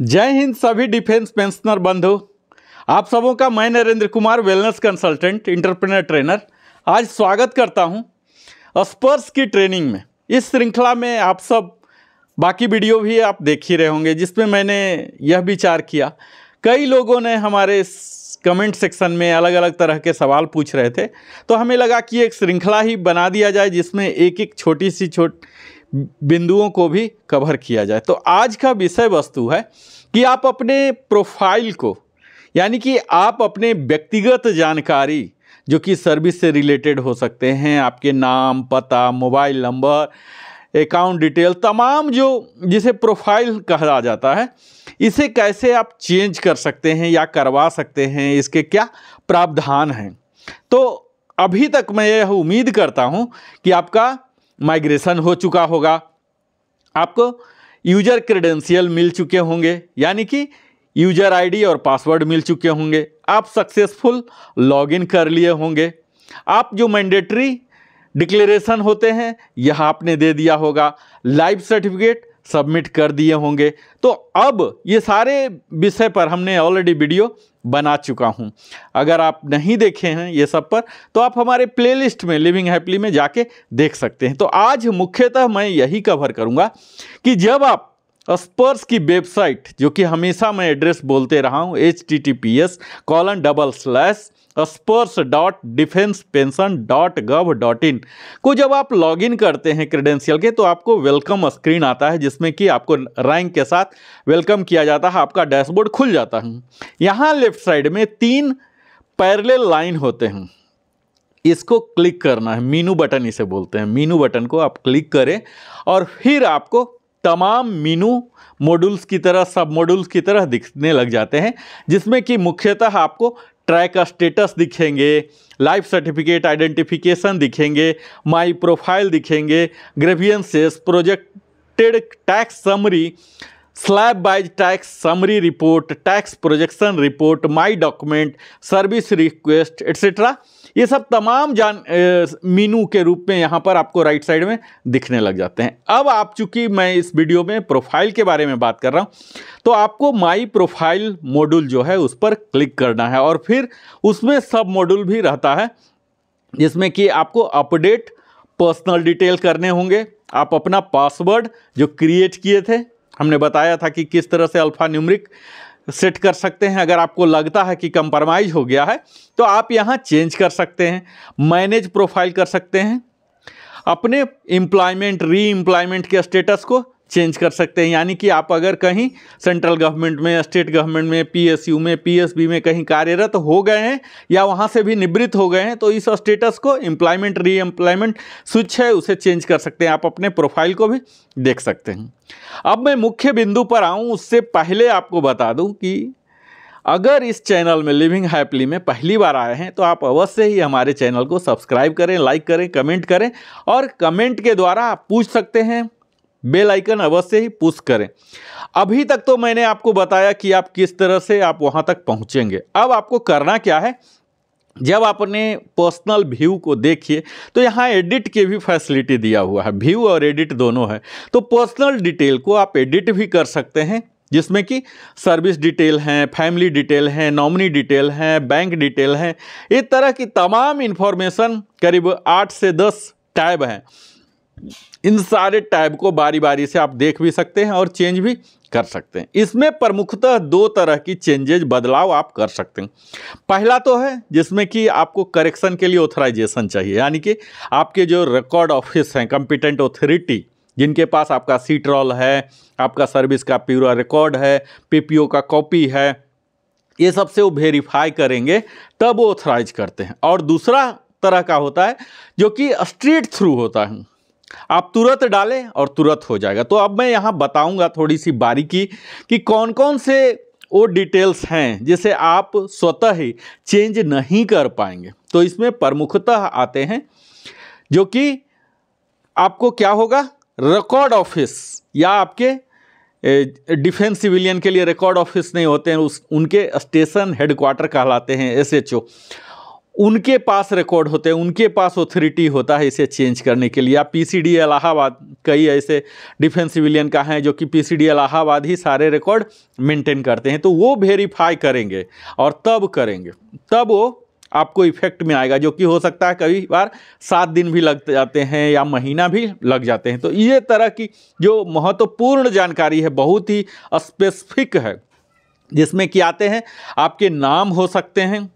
जय हिंद सभी defence pensioner बंधु आप सबों का मैं Narendra Kumar wellness consultant entrepreneur trainer आज स्वागत करता हूं स्पर्श की ट्रेनिंग में इस श्रृंखला में आप सब बाकी वीडियो भी आप देख ही रहे होंगे जिसमें मैंने यह विचार किया कई लोगों ने हमारे कमेंट सेक्शन में अलग अलग तरह के सवाल पूछ रहे थे तो हमें लगा कि एक श्रृंखला ही बना दिया जाए जिसमें एक एक छोटी सी छोट बिंदुओं को भी कवर किया जाए तो आज का विषय वस्तु है कि आप अपने प्रोफाइल को यानी कि आप अपने व्यक्तिगत जानकारी जो कि सर्विस से रिलेटेड हो सकते हैं आपके नाम पता मोबाइल नंबर अकाउंट डिटेल तमाम जो जिसे प्रोफाइल कहा जाता है इसे कैसे आप चेंज कर सकते हैं या करवा सकते हैं इसके क्या प्रावधान हैं तो अभी तक मैं यह उम्मीद करता हूं कि आपका माइग्रेशन हो चुका होगा आपको यूजर क्रेडेंशियल मिल चुके होंगे यानी कि यूजर आईडी और पासवर्ड मिल चुके होंगे आप सक्सेसफुल लॉगिन कर लिए होंगे आप जो मैंडेटरी डिक्लेरेशन होते हैं यह आपने दे दिया होगा लाइव सर्टिफिकेट सबमिट कर दिए होंगे तो अब ये सारे विषय पर हमने ऑलरेडी वीडियो बना चुका हूँ अगर आप नहीं देखे हैं ये सब पर तो आप हमारे प्लेलिस्ट में लिविंग हैप्पली में जाके देख सकते हैं तो आज मुख्यतः मैं यही कवर करूँगा कि जब आप स्पर्स की वेबसाइट जो कि हमेशा मैं एड्रेस बोलते रहा हूँ H T T P S colon double slash Sparsh dot defence pension dot gov dot in को जब आप लॉगिन करते हैं क्रेडेंशियल के तो आपको वेलकम स्क्रीन आता है जिसमें कि आपको रैंक के साथ वेलकम किया जाता है आपका डैशबोर्ड खुल जाता है यहाँ लेफ्ट साइड में तीन पैरेलल लाइन होते हैं इसको क्लिक करना है मीनू बटन इसे बोलते हैं मीनू बटन को आप क्लिक करें और फिर आपको तमाम मीनू मॉड्यूल्स की तरह सब मॉड्यूल्स की तरह दिखने लग जाते हैं जिसमें कि मुख्यतः आपको ट्रैक स्टेटस दिखेंगे लाइफ सर्टिफिकेट आइडेंटिफिकेशन दिखेंगे माई प्रोफाइल दिखेंगे grievances projected tax summary slab wise tax summary report tax projection report my document service request etcetera ये सब तमाम जान मीनू के रूप में यहाँ पर आपको राइट साइड में दिखने लग जाते हैं अब आप चूंकि मैं इस वीडियो में प्रोफाइल के बारे में बात कर रहा हूँ तो आपको माई प्रोफाइल मॉड्यूल जो है उस पर क्लिक करना है और फिर उसमें सब मॉड्यूल भी रहता है जिसमें कि आपको अपडेट पर्सनल डिटेल करने होंगे आप अपना पासवर्ड जो क्रिएट किए थे हमने बताया था कि किस तरह से अल्फा न्यूमरिक सेट कर सकते हैं अगर आपको लगता है कि कंप्रोमाइज़ हो गया है तो आप यहाँ चेंज कर सकते हैं मैनेज प्रोफाइल कर सकते हैं अपने एम्प्लॉयमेंट री एम्प्लॉयमेंट के स्टेटस को चेंज कर सकते हैं यानी कि आप अगर कहीं सेंट्रल गवर्नमेंट में स्टेट गवर्नमेंट में पीएसयू में पीएसबी में कहीं कार्यरत हो गए हैं या वहाँ से भी निवृत्त हो गए हैं तो इस स्टेटस को एम्प्लॉयमेंट री एम्प्लॉयमेंट स्विच है उसे चेंज कर सकते हैं आप अपने प्रोफाइल को भी देख सकते हैं अब मैं मुख्य बिंदु पर आऊँ उससे पहले आपको बता दूँ कि अगर इस चैनल में लिविंग हैप्पली में पहली बार आए हैं तो आप अवश्य ही हमारे चैनल को सब्सक्राइब करें लाइक करें कमेंट करें और कमेंट के द्वारा आप पूछ सकते हैं बेल आइकन अवश्य ही पुश करें अभी तक तो मैंने आपको बताया कि आप किस तरह से आप वहाँ तक पहुँचेंगे अब आपको करना क्या है जब आप अपने पर्सनल व्यू को देखिए तो यहाँ एडिट की भी फैसिलिटी दिया हुआ है व्यू और एडिट दोनों है तो पर्सनल डिटेल को आप एडिट भी कर सकते हैं जिसमें कि सर्विस डिटेल हैं फैमिली डिटेल हैं नॉमिनी डिटेल हैं बैंक डिटेल हैं इस तरह की तमाम इन्फॉर्मेशन करीब आठ से दस टैब हैं इन सारे टैब को बारी बारी से आप देख भी सकते हैं और चेंज भी कर सकते हैं इसमें प्रमुखतः दो तरह की चेंजेज बदलाव आप कर सकते हैं पहला तो है जिसमें कि आपको करेक्शन के लिए ऑथराइजेशन चाहिए यानी कि आपके जो रिकॉर्ड ऑफिस हैं कंपिटेंट ऑथोरिटी जिनके पास आपका सीट रोल है आपका सर्विस का प्यूरा रिकॉर्ड है पीपीओ का कॉपी है ये सब से वो वेरीफाई करेंगे तब वो ऑथराइज करते हैं और दूसरा तरह का होता है जो कि स्ट्रीट थ्रू होता है आप तुरंत डालें और तुरंत हो जाएगा तो अब मैं यहाँ बताऊँगा थोड़ी सी बारीकी कि कौन कौन से वो डिटेल्स हैं जिसे आप स्वतः ही चेंज नहीं कर पाएंगे तो इसमें प्रमुखतः आते हैं जो कि आपको क्या होगा रिकॉर्ड ऑफिस या आपके डिफेंस सिविलियन के लिए रिकॉर्ड ऑफिस नहीं होते हैं उस उनके स्टेशन हेडक्वार्टर कहलाते हैं एसएचओ उनके पास रिकॉर्ड होते हैं उनके पास ऑथोरिटी होता है इसे चेंज करने के लिए आप पीसीडी इलाहाबाद कई ऐसे डिफेंस सिविलियन का हैं जो कि पीसीडी इलाहाबाद ही सारे रिकॉर्ड मेंटेन करते हैं तो वो वेरीफाई करेंगे और तब करेंगे तब वो आपको इफेक्ट में आएगा जो कि हो सकता है कई बार सात दिन भी लग जाते हैं या महीना भी लग जाते हैं तो ये तरह की जो महत्वपूर्ण जानकारी है बहुत ही स्पेसिफिक है जिसमें कि आते हैं आपके नाम हो सकते हैं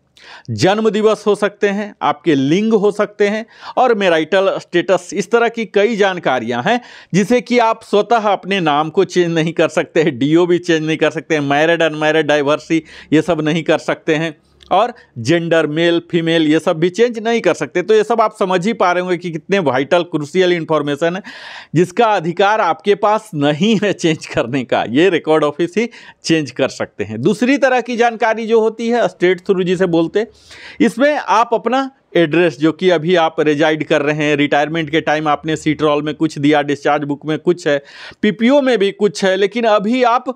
जन्म दिवस हो सकते हैं आपके लिंग हो सकते हैं और मेराइटल स्टेटस इस तरह की कई जानकारियां हैं जिसे कि आप स्वतः अपने नाम को चेंज नहीं कर सकते हैं डीओ भी चेंज नहीं कर सकते हैं मैरिड अनमैरिड डाइवर्सी ये सब नहीं कर सकते हैं और जेंडर मेल फीमेल ये सब भी चेंज नहीं कर सकते तो ये सब आप समझ ही पा रहे होंगे कि कितने वाइटल क्रूसियल इन्फॉर्मेशन है जिसका अधिकार आपके पास नहीं है चेंज करने का ये रिकॉर्ड ऑफिस ही चेंज कर सकते हैं दूसरी तरह की जानकारी जो होती है स्टेट थ्रू जिसे बोलते इसमें आप अपना एड्रेस जो कि अभी आप रिजाइड कर रहे हैं रिटायरमेंट के टाइम आपने सीट रॉल में कुछ दिया डिस्चार्ज बुक में कुछ है पीपीओ में भी कुछ है लेकिन अभी आप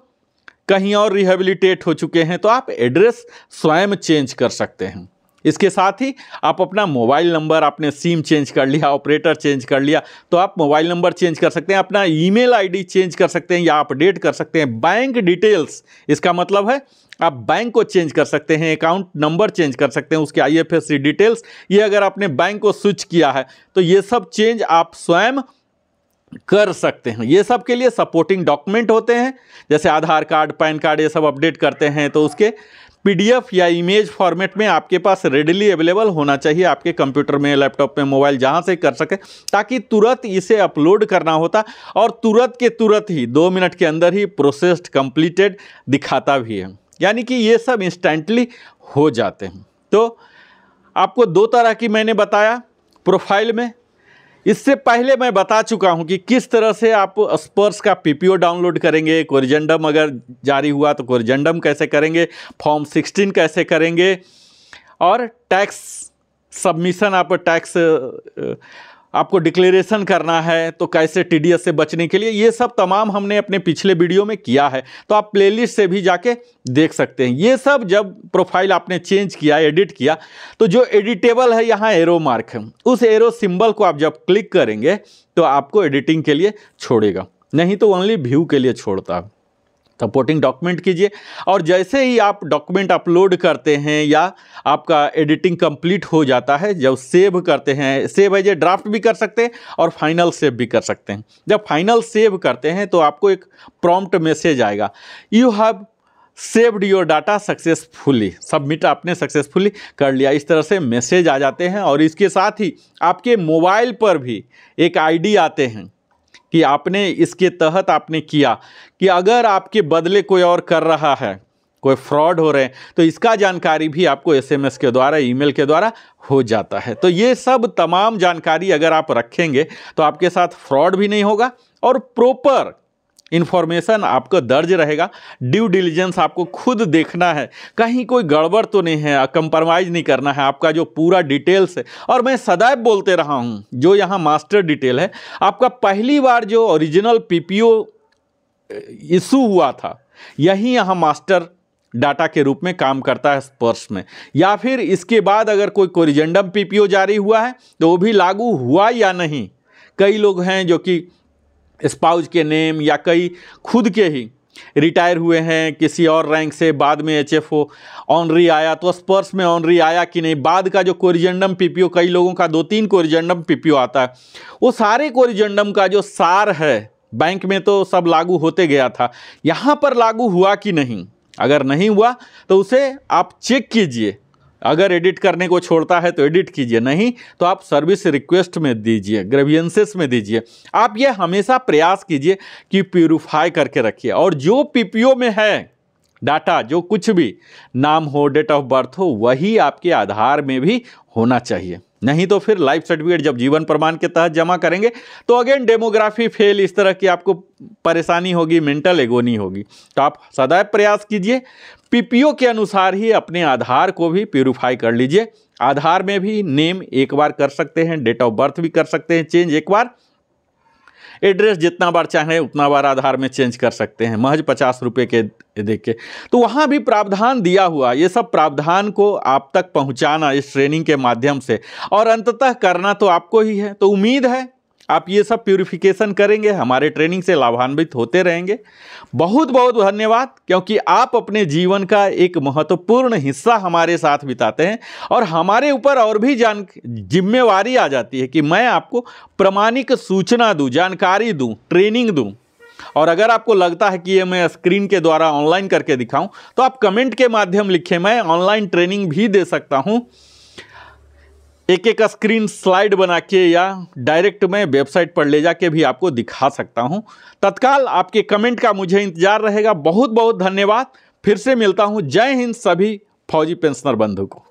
कहीं और रिहेबिलिटेट हो चुके हैं तो आप एड्रेस स्वयं चेंज कर सकते हैं इसके साथ ही आप अपना मोबाइल नंबर आपने सिम चेंज कर लिया ऑपरेटर चेंज कर लिया तो आप मोबाइल नंबर चेंज कर सकते हैं अपना ईमेल आईडी चेंज कर सकते हैं या अपडेट कर सकते हैं बैंक डिटेल्स इसका मतलब है आप बैंक को चेंज कर सकते हैं अकाउंट नंबर चेंज कर सकते हैं उसके आईएफएससी डिटेल्स ये अगर आपने बैंक को स्विच किया है तो ये सब चेंज आप स्वयं कर सकते हैं ये सब के लिए सपोर्टिंग डॉक्यूमेंट होते हैं जैसे आधार कार्ड पैन कार्ड ये सब अपडेट करते हैं तो उसके पीडीएफ या इमेज फॉर्मेट में आपके पास रेडिली अवेलेबल होना चाहिए आपके कंप्यूटर में लैपटॉप में मोबाइल जहाँ से कर सके ताकि तुरंत इसे अपलोड करना होता और तुरंत के तुरंत ही दो मिनट के अंदर ही प्रोसेस्ड कंप्लीटेड दिखाता भी है यानी कि ये सब इंस्टेंटली हो जाते हैं तो आपको दो तरह की मैंने बताया प्रोफाइल में इससे पहले मैं बता चुका हूं कि किस तरह से आप स्पर्स का पीपीओ डाउनलोड करेंगे कोरिजेंडम अगर जारी हुआ तो कोरिजेंडम कैसे करेंगे फॉर्म 16 कैसे करेंगे और टैक्स सबमिशन आप टैक्स आपको डिक्लेरेशन करना है तो कैसे टीडीएस से बचने के लिए ये सब तमाम हमने अपने पिछले वीडियो में किया है तो आप प्लेलिस्ट से भी जाके देख सकते हैं ये सब जब प्रोफाइल आपने चेंज किया एडिट किया तो जो एडिटेबल है यहाँ एरो मार्क है उस एरो सिंबल को आप जब क्लिक करेंगे तो आपको एडिटिंग के लिए छोड़ेगा नहीं तो ओनली व्यू के लिए छोड़ता है सपोर्टिंग डॉक्यूमेंट कीजिए और जैसे ही आप डॉक्यूमेंट अपलोड करते हैं या आपका एडिटिंग कंप्लीट हो जाता है जब सेव करते हैं सेव एज ए ड्राफ्ट भी कर सकते हैं और फाइनल सेव भी कर सकते हैं जब फाइनल सेव करते हैं तो आपको एक प्रॉम्प्ट मैसेज आएगा you have saved your data successfully submit आपने सक्सेसफुली कर लिया इस तरह से मैसेज आ जाते हैं और इसके साथ ही आपके मोबाइल पर भी एक आईडी आते हैं कि आपने इसके तहत आपने किया कि अगर आपके बदले कोई और कर रहा है कोई फ्रॉड हो रहे हैं तो इसका जानकारी भी आपको एसएमएस के द्वारा ईमेल के द्वारा हो जाता है तो ये सब तमाम जानकारी अगर आप रखेंगे तो आपके साथ फ्रॉड भी नहीं होगा और प्रॉपर इन्फॉर्मेशन आपको दर्ज रहेगा ड्यू डिलीजेंस आपको खुद देखना है कहीं कोई गड़बड़ तो नहीं है कंप्रोमाइज़ नहीं करना है आपका जो पूरा डिटेल्स है और मैं सदैव बोलते रहा हूँ जो यहाँ मास्टर डिटेल है आपका पहली बार जो ओरिजिनल पीपीओ इशू हुआ था यही यहाँ मास्टर डाटा के रूप में काम करता है स्पर्श में या फिर इसके बाद अगर कोई कोरिजेंडम पीपीओ जारी हुआ है तो वो भी लागू हुआ या नहीं कई लोग हैं जो कि स्पाउज के नेम या कई खुद के ही रिटायर हुए हैं किसी और रैंक से बाद में एच एफ ओ ऑनरी आया तो स्पर्स में ऑनरी आया कि नहीं बाद का जो कोरिजेंडम पीपीओ कई लोगों का दो तीन कोरिजेंडम पीपीओ आता है वो सारे कोरिजेंडम का जो सार है बैंक में तो सब लागू होते गया था यहाँ पर लागू हुआ कि नहीं अगर नहीं हुआ तो उसे आप चेक कीजिए अगर एडिट करने को छोड़ता है तो एडिट कीजिए नहीं तो आप सर्विस रिक्वेस्ट में दीजिए ग्रेवियंसेस में दीजिए आप ये हमेशा प्रयास कीजिए कि प्योरीफाई करके रखिए और जो पीपीओ में है डाटा जो कुछ भी नाम हो डेट ऑफ बर्थ हो वही आपके आधार में भी होना चाहिए नहीं तो फिर लाइफ सर्टिफिकेट जब जीवन प्रमाण के तहत जमा करेंगे तो अगेन डेमोग्राफी फेल इस तरह की आपको परेशानी होगी मेंटल एगोनी होगी तो आप सदैव प्रयास कीजिए पीपीओ के अनुसार ही अपने आधार को भी प्योरीफाई कर लीजिए आधार में भी नेम एक बार कर सकते हैं डेट ऑफ बर्थ भी कर सकते हैं चेंज एक बार एड्रेस जितना बार चाहें उतना बार आधार में चेंज कर सकते हैं महज पचास रुपये के देख के तो वहाँ भी प्रावधान दिया हुआ ये सब प्रावधान को आप तक पहुँचाना इस ट्रेनिंग के माध्यम से और अंततः करना तो आपको ही है तो उम्मीद है आप ये सब प्योरिफिकेशन करेंगे हमारे ट्रेनिंग से लाभान्वित होते रहेंगे बहुत बहुत धन्यवाद क्योंकि आप अपने जीवन का एक महत्वपूर्ण हिस्सा हमारे साथ बिताते हैं और हमारे ऊपर और भी जान जिम्मेवारी आ जाती है कि मैं आपको प्रमाणिक सूचना दूँ जानकारी दूँ ट्रेनिंग दूँ और अगर आपको लगता है कि ये मैं स्क्रीन के द्वारा ऑनलाइन करके दिखाऊं तो आप कमेंट के माध्यम लिखें मैं ऑनलाइन ट्रेनिंग भी दे सकता हूं एक एक स्क्रीन स्लाइड बना के या डायरेक्ट मैं वेबसाइट पर ले जाके भी आपको दिखा सकता हूँ तत्काल आपके कमेंट का मुझे इंतजार रहेगा बहुत बहुत धन्यवाद फिर से मिलता हूँ जय हिंद सभी फौजी पेंशनर बंधु को